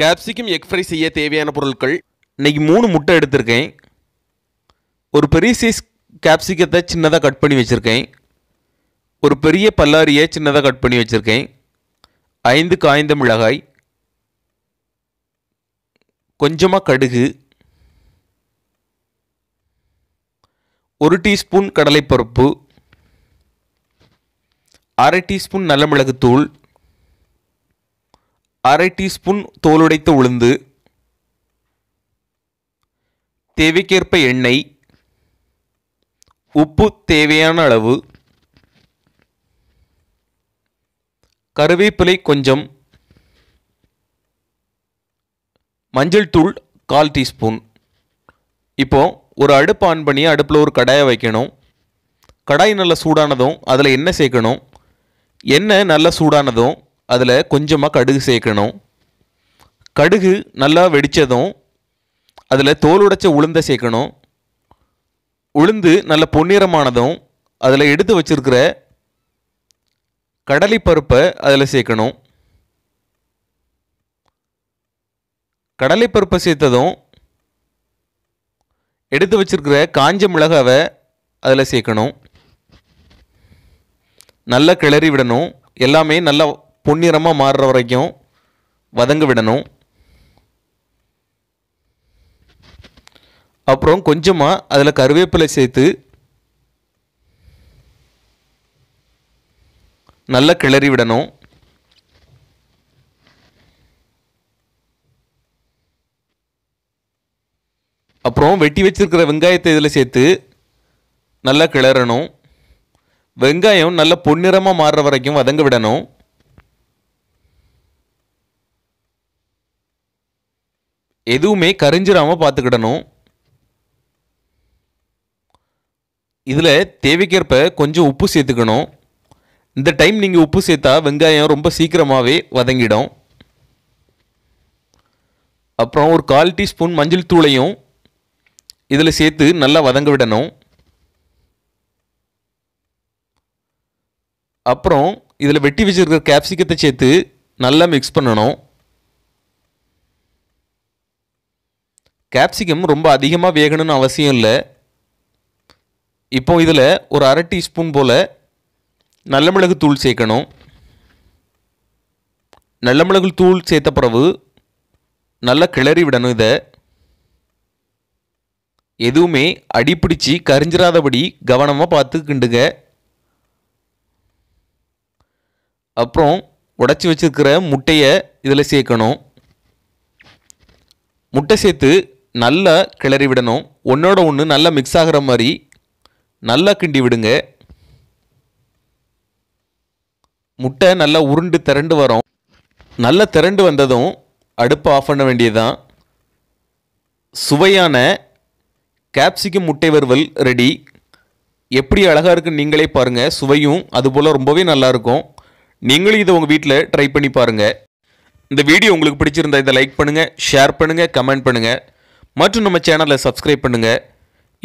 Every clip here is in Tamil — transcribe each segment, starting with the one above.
கேப்சிகம் எக் ஃப்ரை செய்ய தேவையான பொருட்கள் இன்றைக்கி மூணு முட்டை எடுத்திருக்கேன் ஒரு பெரிய சைஸ் கேப்சிகத்தை சின்னதாக கட் பண்ணி வச்சுருக்கேன் ஒரு பெரிய பல்லாரியை சின்னதாக கட் பண்ணி வச்சுருக்கேன் ஐந்து காய்ந்த மிளகாய் கொஞ்சமாக கடுகு ஒரு டீஸ்பூன் கடலைப்பருப்பு அரை டீஸ்பூன் நல்ல தூள் அரை டீஸ்பூன் தோலுடைத்த உளுந்து தேவைக்கேற்ப எண்ணெய் உப்பு தேவையான அளவு கருவேப்பிலை கொஞ்சம் மஞ்சள் தூள் கால் டீஸ்பூன் இப்போது ஒரு அடுப்பு ஆன் பண்ணி அடுப்பில் ஒரு கடாயை வைக்கணும் கடாய் நல்லா சூடானதும் அதில் எண்ணெய் சேர்க்கணும் எண்ணெய் நல்லா சூடானதும் அதில் கொஞ்சமாக கடுகு சேர்க்கணும் கடுகு நல்லா வெடித்ததும் அதில் தோல் உடைச்ச உளுந்தை சேர்க்கணும் உளுந்து நல்ல பொன்னிறமானதும் அதில் எடுத்து வச்சுருக்கிற கடலை பருப்பை அதில் சேர்க்கணும் கடலைப்பருப்பை சேர்த்ததும் எடுத்து வச்சுருக்கிற காஞ்ச மிளகாவை அதில் சேர்க்கணும் நல்லா கிளறி விடணும் எல்லாமே நல்லா பொன்னிறமாக மாறுற வரைக்கும் வதங்க விடணும் அப்புறம் கொஞ்சமாக அதில் கருவேப்பிலை சேர்த்து நல்லா கிளறி விடணும் அப்புறம் வெட்டி வச்சுருக்கிற வெங்காயத்தை இதில் சேர்த்து நல்லா கிளறணும் வெங்காயம் நல்லா பொன்னிறமாக மாறுற வரைக்கும் வதங்க விடணும் எதுவுமே கரிஞ்சிடாமல் பார்த்துக்கிடணும் இதில் தேவைக்கேற்ப கொஞ்சம் உப்பு சேர்த்துக்கணும் இந்த டைம் நீங்கள் உப்பு சேர்த்தா வெங்காயம் ரொம்ப சீக்கிரமாகவே வதங்கிடும் அப்புறம் ஒரு கால் டீஸ்பூன் மஞ்சள் தூளையும் இதில் சேர்த்து நல்லா வதங்க விடணும் அப்புறம் இதில் வெட்டி வச்சுருக்கிற கேப்சிக்கத்தை சேர்த்து நல்லா மிக்ஸ் பண்ணணும் கேப்சிகம் ரொம்ப அதிகமாக வேகணும்னு அவசியம் இல்லை இப்போ இதில் ஒரு அரை டீஸ்பூன் போல் நல்ல மிளகு தூள் சேர்க்கணும் நல்ல மிளகு தூள் சேர்த்த பிறகு நல்லா கிளறி விடணும் இதை எதுவுமே அடிப்பிடிச்சு கரிஞ்சிடாதபடி கவனமாக பார்த்துக்கிண்டுங்க அப்புறம் உடச்சி வச்சுருக்கிற முட்டையை இதில் சேர்க்கணும் முட்டை சேர்த்து நல்லா கிளறி விடணும் ஒன்றோட ஒன்று நல்லா மிக்ஸ் ஆகிற மாதிரி நல்லா கிண்டி விடுங்க முட்டை நல்லா உருண்டு திரண்டு வரும் நல்லா திரண்டு வந்ததும் அடுப்பை ஆஃப் பண்ண வேண்டியதுதான் சுவையான கேப்சிகம் முட்டை வறுவல் ரெடி எப்படி அழகாக இருக்குன்னு நீங்களே பாருங்கள் சுவையும் அதுபோல் ரொம்பவே நல்லாயிருக்கும் நீங்களும் இதை உங்கள் வீட்டில் ட்ரை பண்ணி பாருங்கள் இந்த வீடியோ உங்களுக்கு பிடிச்சிருந்தா இதை லைக் பண்ணுங்கள் ஷேர் பண்ணுங்கள் கமெண்ட் பண்ணுங்கள் மற்றும் நம்ம சேனலை சப்ஸ்கிரைப் பண்ணுங்கள்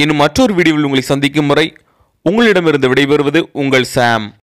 இன்னும் மற்றொரு வீடியோவில் உங்களை சந்திக்கும் முறை உங்களிடமிருந்து விடைபெறுவது உங்கள் சாம்